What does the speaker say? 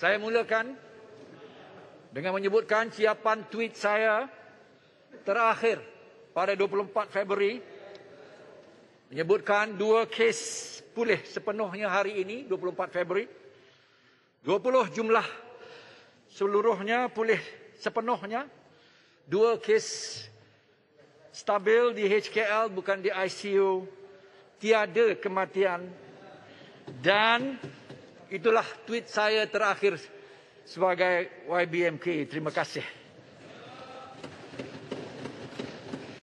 Saya mulakan dengan menyebutkan siapan tweet saya terakhir pada 24 Februari menyebutkan dua kes pulih sepenuhnya hari ini 24 Februari 20 jumlah seluruhnya pulih sepenuhnya dua kes stabil di HKL bukan di ICU tiada kematian dan Itulah tweet saya terakhir sebagai YBMK. Terima kasih.